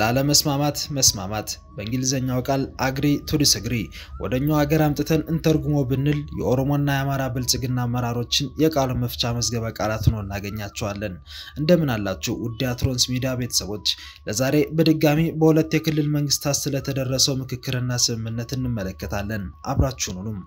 ላለመስማማት መስማማት በእንግሊዝኛው ቃል አግሪ ቱ ዲስግሪ ወደኛው ሀገር አምጥተን እንተርጉሞ ብንል የኦሮሞና የአማራ ብልጽግና አመራሮችን የቃሉ መፍቻ መዝገበ ቃላት ሆኖ እናገኛቸዋለን። እንደምን አላችሁ ውድ አትሮንስ ሚዲያ ቤተሰቦች፣ ለዛሬ በድጋሚ በሁለት የክልል መንግስታት ስለተደረሰው ምክክርና ስምምነት እንመለከታለን። አብራችሁኑኑም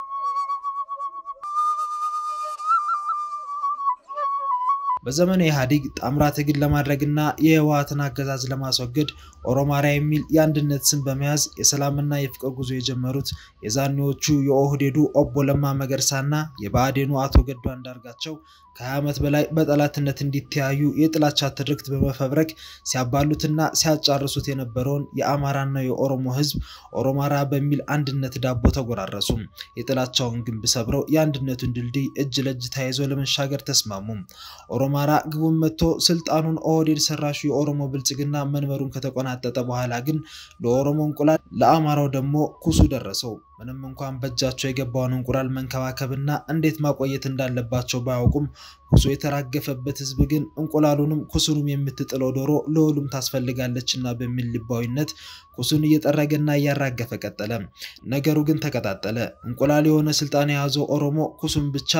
በዘመኑ ኢህአዴግ ጣምራ ትግል ለማድረግና የህወሀትን አገዛዝ ለማስወገድ ኦሮማሪያ የሚል የአንድነት ስም በመያዝ የሰላምና የፍቅር ጉዞ የጀመሩት የዛኔዎቹ የኦህዴዱ ኦቦ ለማ መገርሳና የብአዴኑ አቶ ገዱ አንዳርጋቸው ከ20 ዓመት በላይ በጠላትነት እንዲተያዩ የጥላቻ ትርክት በመፈብረክ ሲያባሉትና ሲያጫርሱት የነበረውን የአማራና የኦሮሞ ህዝብ ኦሮማራ በሚል አንድነት ዳቦ ተጎራረሱ። የጥላቻውን ግንብ ሰብረው የአንድነቱን ድልድይ እጅ ለእጅ ተያይዞ ለመሻገር ተስማሙ። አማራ ግቡን መቶ ስልጣኑን ኦህዴድ ሰራሹ የኦሮሞ ብልጽግና መንበሩን ከተቆናጠጠ በኋላ ግን ለኦሮሞ እንቁላል ለአማራው ደግሞ ኩሱ ደረሰው። ምንም እንኳን በእጃቸው የገባውን እንቁላል መንከባከብና እንዴት ማቆየት እንዳለባቸው ባያውቁም ኩሱ የተራገፈበት ህዝብ ግን እንቁላሉንም ኩሱንም የምትጥለው ዶሮ ለሁሉም ታስፈልጋለችና በሚል ልባዊነት ኩሱን እየጠረገና እያራገፈ ቀጠለ። ነገሩ ግን ተቀጣጠለ። እንቁላል የሆነ ስልጣን የያዘው ኦሮሞ ኩሱን ብቻ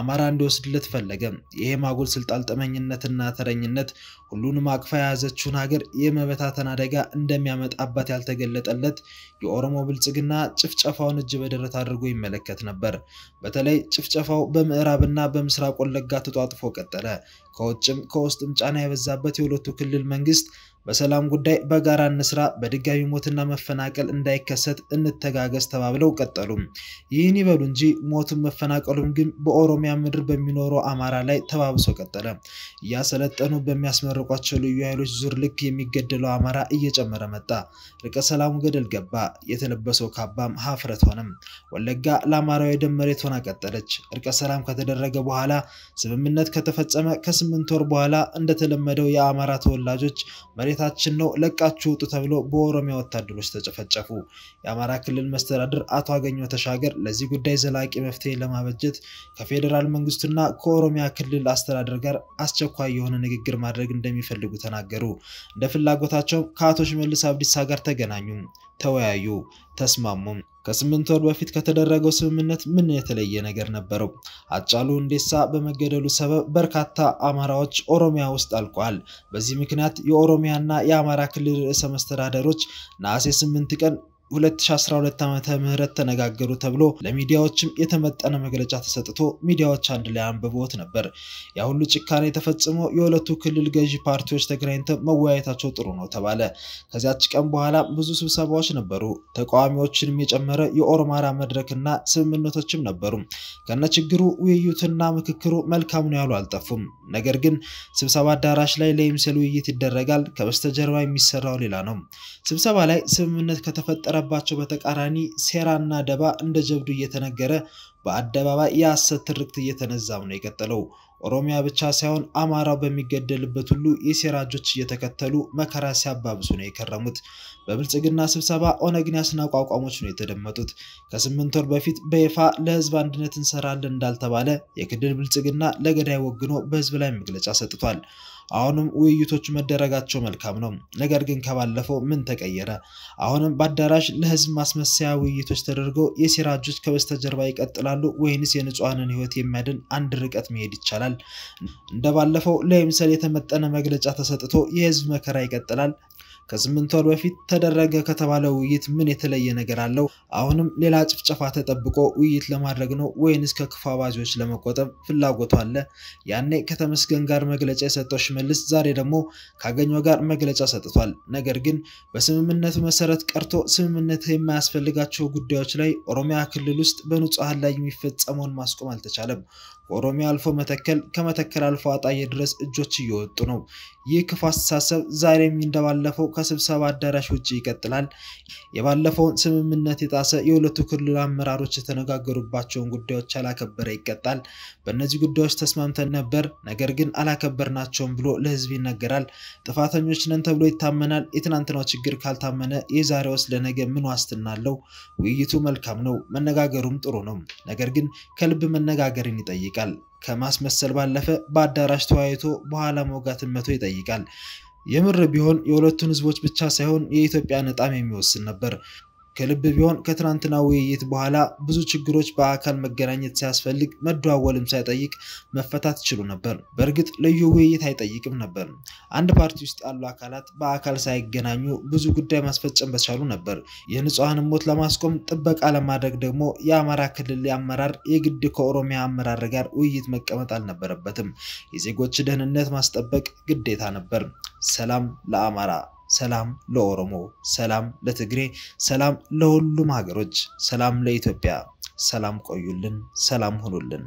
አማራ እንዲወስድለት ፈለገ። ይሄ ማጉል ስልጣን ጠመኝነትና ተረኝነት ሁሉንም አቅፋ የያዘችውን ሀገር የመበታተን አደጋ እንደሚያመጣባት ያልተገለጠለት የኦሮሞ ብልጽግና ጭፍጨፋ ጭፍጨፋውን እጅ በደረት አድርጎ ይመለከት ነበር። በተለይ ጭፍጨፋው በምዕራብና በምስራቅ ወለጋ ተጧጥፎ ቀጠለ። ከውጭም ከውስጥም ጫና የበዛበት የሁለቱ ክልል መንግስት በሰላም ጉዳይ በጋራ እንስራ፣ በድጋሚ ሞትና መፈናቀል እንዳይከሰት እንተጋገዝ ተባብለው ቀጠሉ። ይህን ይበሉ እንጂ ሞቱን መፈናቀሉም ግን በኦሮሚያ ምድር በሚኖረው አማራ ላይ ተባብሶ ቀጠለ። እያሰለጠኑ በሚያስመርቋቸው ልዩ ኃይሎች ዙር ልክ የሚገደለው አማራ እየጨመረ መጣ። ርቀ ሰላሙ ገደል ገባ። የተለበሰው ካባም ሀፍረት ሆነም። ወለጋ ለአማራው የደም መሬት ሆና ቀጠለች። እርቀ ሰላም ከተደረገ በኋላ ስምምነት ከተፈጸመ ከስምንት ወር በኋላ እንደተለመደው የአማራ ተወላጆች መሬት መሬታችን ነው ለቃችሁ ውጡ ተብሎ በኦሮሚያ ወታደሮች ተጨፈጨፉ። የአማራ ክልል መስተዳድር አቶ አገኘሁ ተሻገር ለዚህ ጉዳይ ዘላቂ መፍትሄ ለማበጀት ከፌዴራል መንግስቱና ከኦሮሚያ ክልል አስተዳደር ጋር አስቸኳይ የሆነ ንግግር ማድረግ እንደሚፈልጉ ተናገሩ። እንደ ፍላጎታቸው ከአቶ ሽመልስ አብዲሳ ጋር ተገናኙ፣ ተወያዩ፣ ተስማሙም። ከስምንት ወር በፊት ከተደረገው ስምምነት ምን የተለየ ነገር ነበረው? አጫሉ ሁንዴሳ በመገደሉ ሰበብ በርካታ አማራዎች ኦሮሚያ ውስጥ አልቋል። በዚህ ምክንያት የኦሮሚያና የአማራ ክልል ርዕሰ መስተዳደሮች ነሐሴ 8 ቀን 2012 ዓ.ም ተነጋገሩ ተብሎ ለሚዲያዎችም የተመጠነ መግለጫ ተሰጥቶ ሚዲያዎች አንድ ላይ አንብቦት ነበር። ያ ሁሉ ጭካኔ ተፈጽሞ የሁለቱ ክልል ገዢ ፓርቲዎች ተገናኝተው መወያየታቸው ጥሩ ነው ተባለ። ከዚያች ቀን በኋላ ብዙ ስብሰባዎች ነበሩ። ተቃዋሚዎችንም የጨመረ የኦሮማራ መድረክና ስምምነቶችም ነበሩ። ከነ ችግሩ ውይይቱና ምክክሩ መልካም ነው ያሉ አልጠፉም። ነገር ግን ስብሰባ አዳራሽ ላይ ለይምሰል ውይይት ይደረጋል። ከበስተጀርባ የሚሰራው ሌላ ነው። ስብሰባ ላይ ስምምነት ከተፈጠረ ከተሰራባቸው በተቃራኒ ሴራና ደባ እንደ ጀብዱ እየተነገረ በአደባባይ የሐሰት ትርክት እየተነዛም ነው የቀጠለው። ኦሮሚያ ብቻ ሳይሆን አማራው በሚገደልበት ሁሉ የሴራ እጆች እየተከተሉ መከራ ሲያባብሱ ነው የከረሙት። በብልጽግና ስብሰባ ኦነግን ያስናቁ አቋሞች ነው የተደመጡት። ከስምንት ወር በፊት በይፋ ለህዝብ አንድነት እንሰራለን እንዳልተባለ የክልል ብልጽግና ለገዳይ ወግኖ በህዝብ ላይ መግለጫ ሰጥቷል። አሁንም ውይይቶች መደረጋቸው መልካም ነው። ነገር ግን ከባለፈው ምን ተቀየረ? አሁንም በአዳራሽ ለህዝብ ማስመሰያ ውይይቶች ተደርገው የሴራ ከበስተጀርባ ይቀጥላሉ ወይንስ የንጹሐንን ህይወት የሚያድን አንድ ርቀት መሄድ ይቻላል? እንደ ባለፈው ለይምሰል የተመጠነ መግለጫ ተሰጥቶ የህዝብ መከራ ይቀጥላል። ከስምንት ወር በፊት ተደረገ ከተባለ ውይይት ምን የተለየ ነገር አለው? አሁንም ሌላ ጭፍጨፋ ተጠብቆ ውይይት ለማድረግ ነው ወይንስ ከክፉ አባዜዎች ለመቆጠብ ፍላጎቱ አለ? ያኔ ከተመስገን ጋር መግለጫ የሰጠው ሽመልስ ዛሬ ደግሞ ካገኘው ጋር መግለጫ ሰጥቷል። ነገር ግን በስምምነቱ መሰረት ቀርቶ ስምምነት የማያስፈልጋቸው ጉዳዮች ላይ ኦሮሚያ ክልል ውስጥ በንጹሐን ላይ የሚፈጸመውን ማስቆም አልተቻለም። ከኦሮሚያ አልፎ መተከል ከመተከል አልፎ አጣዬ ድረስ እጆች እየወጡ ነው። ይህ ክፉ አስተሳሰብ ዛሬም እንደባለፈው ከስብሰባ አዳራሽ ውጭ ይቀጥላል። የባለፈውን ስምምነት የጣሰ የሁለቱ ክልል አመራሮች የተነጋገሩባቸውን ጉዳዮች አላከበረ ይቀጣል። በእነዚህ ጉዳዮች ተስማምተን ነበር፣ ነገር ግን አላከበርናቸውም ብሎ ለህዝብ ይነገራል። ጥፋተኞች ነን ተብሎ ይታመናል። የትናንትናው ችግር ካልታመነ የዛሬውስ ለነገ ምን ዋስትና አለው? ውይይቱ መልካም ነው፣ መነጋገሩም ጥሩ ነው። ነገር ግን ከልብ መነጋገርን ይጠይቃል። ይጠይቃል። ከማስመሰል ባለፈ በአዳራሽ ተወያይቶ በኋላ መውጋትን መቶ ይጠይቃል። የምር ቢሆን የሁለቱን ህዝቦች ብቻ ሳይሆን የኢትዮጵያ ነጣም የሚወስን ነበር። ከልብ ቢሆን ከትናንትና ውይይት በኋላ ብዙ ችግሮች በአካል መገናኘት ሲያስፈልግ መደዋወልም ሳይጠይቅ መፈታት ችሉ ነበር። በእርግጥ ልዩ ውይይት አይጠይቅም ነበር። አንድ ፓርቲ ውስጥ ያሉ አካላት በአካል ሳይገናኙ ብዙ ጉዳይ ማስፈጸም በቻሉ ነበር። የንጹሐንን ሞት ለማስቆም ጥበቃ ለማድረግ ደግሞ የአማራ ክልል አመራር የግድ ከኦሮሚያ አመራር ጋር ውይይት መቀመጥ አልነበረበትም። የዜጎች ደህንነት ማስጠበቅ ግዴታ ነበር። ሰላም ለአማራ። ሰላም ለኦሮሞ፣ ሰላም ለትግሬ፣ ሰላም ለሁሉም ሀገሮች፣ ሰላም ለኢትዮጵያ። ሰላም ቆዩልን፣ ሰላም ሁኑልን።